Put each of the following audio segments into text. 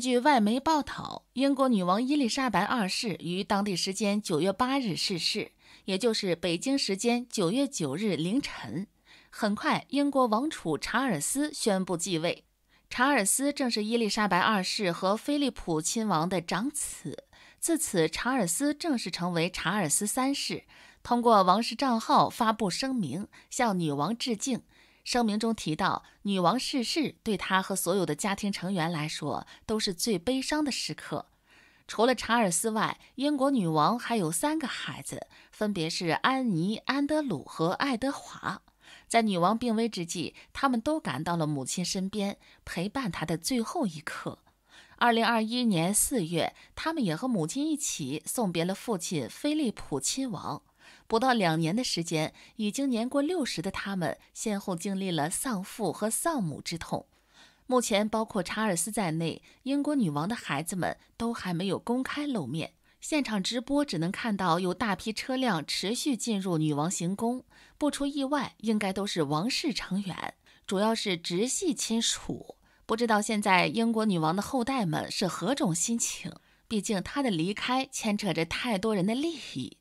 据外媒报道，英国女王伊丽莎白二世于当地时间9月8日逝世，也就是北京时间9月9日凌晨。很快，英国王储查尔斯宣布继位。查尔斯正是伊丽莎白二世和菲利普亲王的长子，自此查尔斯正式成为查尔斯三世。通过王室账号发布声明，向女王致敬。声明中提到，女王逝世对她和所有的家庭成员来说都是最悲伤的时刻。除了查尔斯外，英国女王还有三个孩子，分别是安妮、安德鲁和爱德华。在女王病危之际，他们都赶到了母亲身边，陪伴她的最后一刻。二零二一年四月，他们也和母亲一起送别了父亲菲利普亲王。不到两年的时间，已经年过六十的他们，先后经历了丧父和丧母之痛。目前，包括查尔斯在内，英国女王的孩子们都还没有公开露面。现场直播只能看到有大批车辆持续进入女王行宫。不出意外，应该都是王室成员，主要是直系亲属。不知道现在英国女王的后代们是何种心情？毕竟她的离开牵扯着太多人的利益。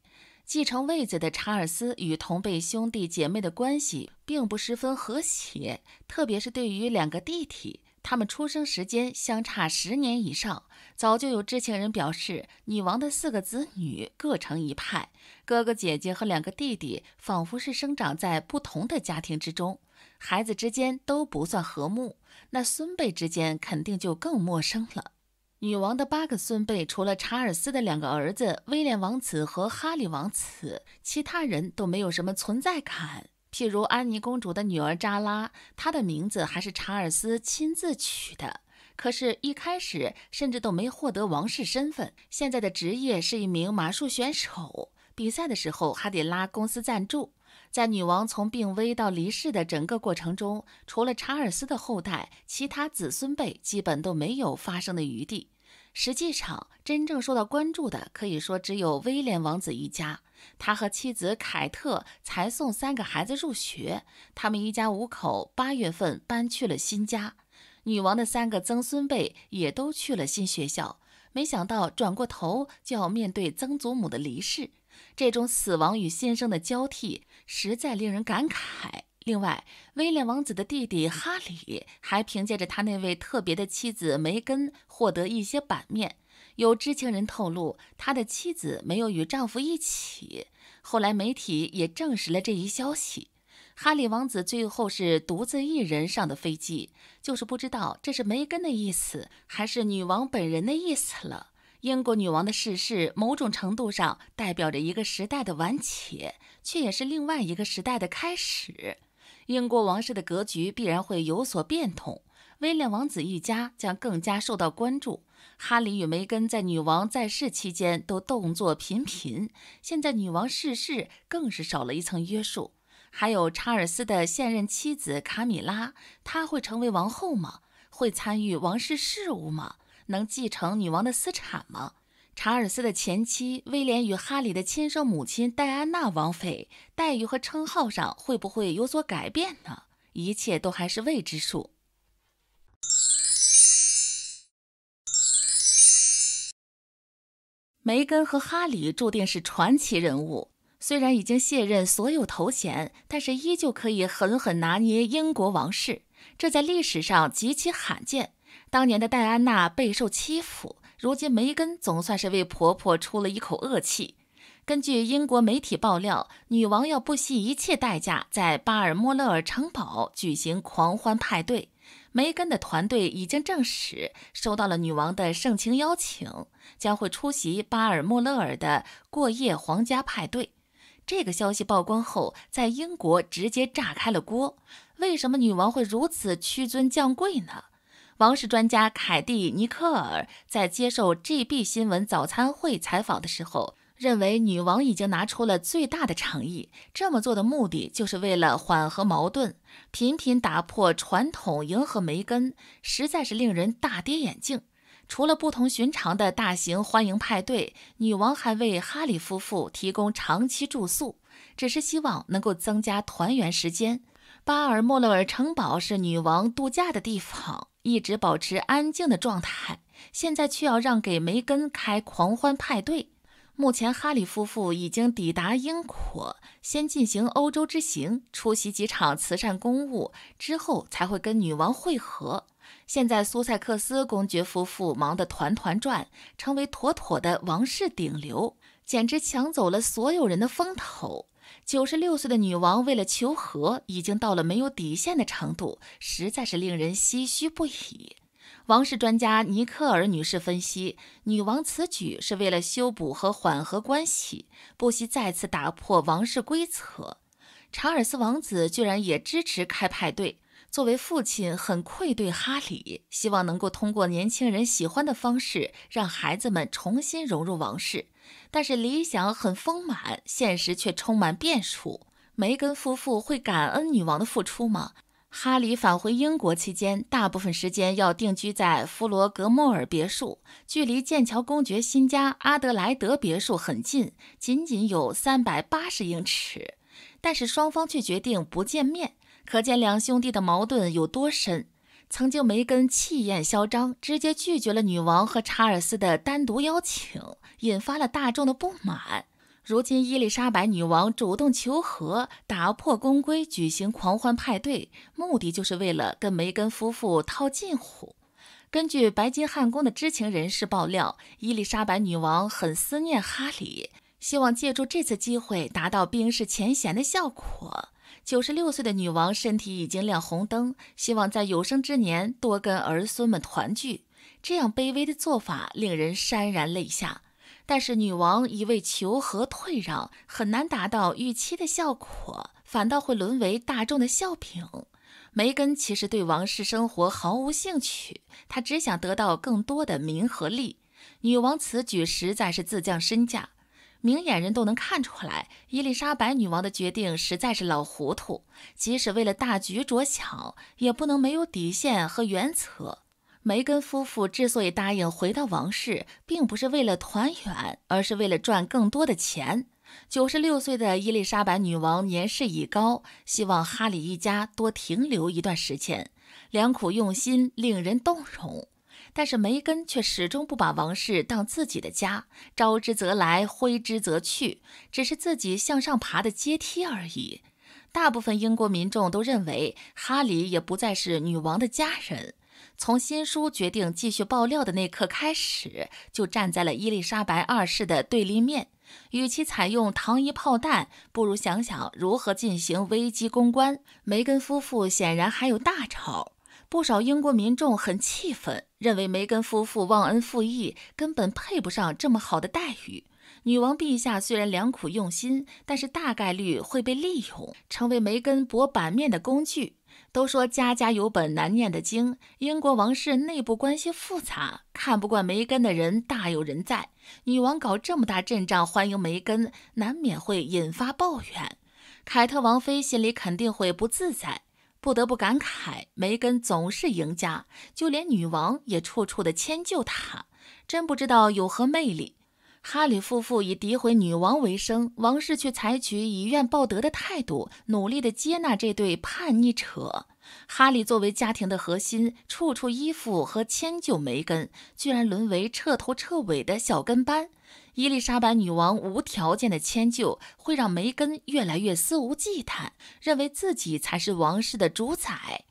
继承位子的查尔斯与同辈兄弟姐妹的关系并不十分和谐，特别是对于两个弟弟，他们出生时间相差十年以上。早就有知情人表示，女王的四个子女各成一派，哥哥姐姐和两个弟弟仿佛是生长在不同的家庭之中，孩子之间都不算和睦，那孙辈之间肯定就更陌生了。女王的八个孙辈，除了查尔斯的两个儿子威廉王子和哈里王子，其他人都没有什么存在感。譬如安妮公主的女儿扎拉，她的名字还是查尔斯亲自取的，可是，一开始甚至都没获得王室身份。现在的职业是一名马术选手，比赛的时候还得拉公司赞助。在女王从病危到离世的整个过程中，除了查尔斯的后代，其他子孙辈基本都没有发声的余地。实际上，真正受到关注的可以说只有威廉王子一家。他和妻子凯特才送三个孩子入学，他们一家五口八月份搬去了新家。女王的三个曾孙辈也都去了新学校，没想到转过头就要面对曾祖母的离世。这种死亡与新生的交替实在令人感慨。另外，威廉王子的弟弟哈里还凭借着他那位特别的妻子梅根获得一些版面。有知情人透露，他的妻子没有与丈夫一起，后来媒体也证实了这一消息。哈里王子最后是独自一人上的飞机，就是不知道这是梅根的意思还是女王本人的意思了。英国女王的逝世，某种程度上代表着一个时代的完起，却也是另外一个时代的开始。英国王室的格局必然会有所变通，威廉王子一家将更加受到关注。哈里与梅根在女王在世期间都动作频频，现在女王逝世更是少了一层约束。还有查尔斯的现任妻子卡米拉，她会成为王后吗？会参与王室事务吗？能继承女王的私产吗？查尔斯的前妻威廉与哈里的亲生母亲戴安娜王妃待遇和称号上会不会有所改变呢？一切都还是未知数。梅根和哈里注定是传奇人物，虽然已经卸任所有头衔，但是依旧可以狠狠拿捏英国王室，这在历史上极其罕见。当年的戴安娜备受欺负，如今梅根总算是为婆婆出了一口恶气。根据英国媒体爆料，女王要不惜一切代价在巴尔莫勒尔城堡举行狂欢派对。梅根的团队已经证实收到了女王的盛情邀请，将会出席巴尔莫勒尔的过夜皇家派对。这个消息曝光后，在英国直接炸开了锅。为什么女王会如此屈尊降贵呢？王室专家凯蒂·尼克尔在接受《GB 新闻早餐会》采访的时候，认为女王已经拿出了最大的诚意，这么做的目的就是为了缓和矛盾，频频打破传统，迎合梅根，实在是令人大跌眼镜。除了不同寻常的大型欢迎派对，女王还为哈里夫妇提供长期住宿，只是希望能够增加团圆时间。巴尔莫勒尔城堡是女王度假的地方，一直保持安静的状态。现在却要让给梅根开狂欢派对。目前，哈里夫妇已经抵达英国，先进行欧洲之行，出席几场慈善公务，之后才会跟女王会合。现在，苏塞克斯公爵夫妇忙得团团转，成为妥妥的王室顶流，简直抢走了所有人的风头。九十六岁的女王为了求和，已经到了没有底线的程度，实在是令人唏嘘不已。王室专家尼克尔女士分析，女王此举是为了修补和缓和关系，不惜再次打破王室规则。查尔斯王子居然也支持开派对。作为父亲，很愧对哈里，希望能够通过年轻人喜欢的方式，让孩子们重新融入王室。但是理想很丰满，现实却充满变数。梅根夫妇会感恩女王的付出吗？哈里返回英国期间，大部分时间要定居在弗罗格莫尔别墅，距离剑桥公爵新家阿德莱德别墅很近，仅仅有三百八十英尺。但是双方却决定不见面。可见两兄弟的矛盾有多深。曾经，梅根气焰嚣张，直接拒绝了女王和查尔斯的单独邀请，引发了大众的不满。如今，伊丽莎白女王主动求和，打破宫规举行狂欢派对，目的就是为了跟梅根夫妇套近乎。根据白金汉宫的知情人士爆料，伊丽莎白女王很思念哈里，希望借助这次机会达到冰释前嫌的效果。九十六岁的女王身体已经亮红灯，希望在有生之年多跟儿孙们团聚。这样卑微的做法令人潸然泪下。但是女王一味求和退让，很难达到预期的效果，反倒会沦为大众的笑柄。梅根其实对王室生活毫无兴趣，她只想得到更多的名和利。女王此举实在是自降身价。明眼人都能看出来，伊丽莎白女王的决定实在是老糊涂。即使为了大局着想，也不能没有底线和原则。梅根夫妇之所以答应回到王室，并不是为了团圆，而是为了赚更多的钱。九十六岁的伊丽莎白女王年事已高，希望哈里一家多停留一段时间，良苦用心令人动容。但是梅根却始终不把王室当自己的家，招之则来，挥之则去，只是自己向上爬的阶梯而已。大部分英国民众都认为，哈里也不再是女王的家人。从新书决定继续爆料的那刻开始，就站在了伊丽莎白二世的对立面。与其采用糖衣炮弹，不如想想如何进行危机公关。梅根夫妇显然还有大招。不少英国民众很气愤，认为梅根夫妇忘恩负义，根本配不上这么好的待遇。女王陛下虽然良苦用心，但是大概率会被利用，成为梅根博版面的工具。都说家家有本难念的经，英国王室内部关系复杂，看不惯梅根的人大有人在。女王搞这么大阵仗欢迎梅根，难免会引发抱怨，凯特王妃心里肯定会不自在。不得不感慨，梅根总是赢家，就连女王也处处的迁就她，真不知道有何魅力。哈里夫妇以诋毁女王为生，王室却采取以怨报德的态度，努力的接纳这对叛逆者。哈里作为家庭的核心，处处依附和迁就梅根，居然沦为彻头彻尾的小跟班。伊丽莎白女王无条件的迁就，会让梅根越来越肆无忌惮，认为自己才是王室的主宰。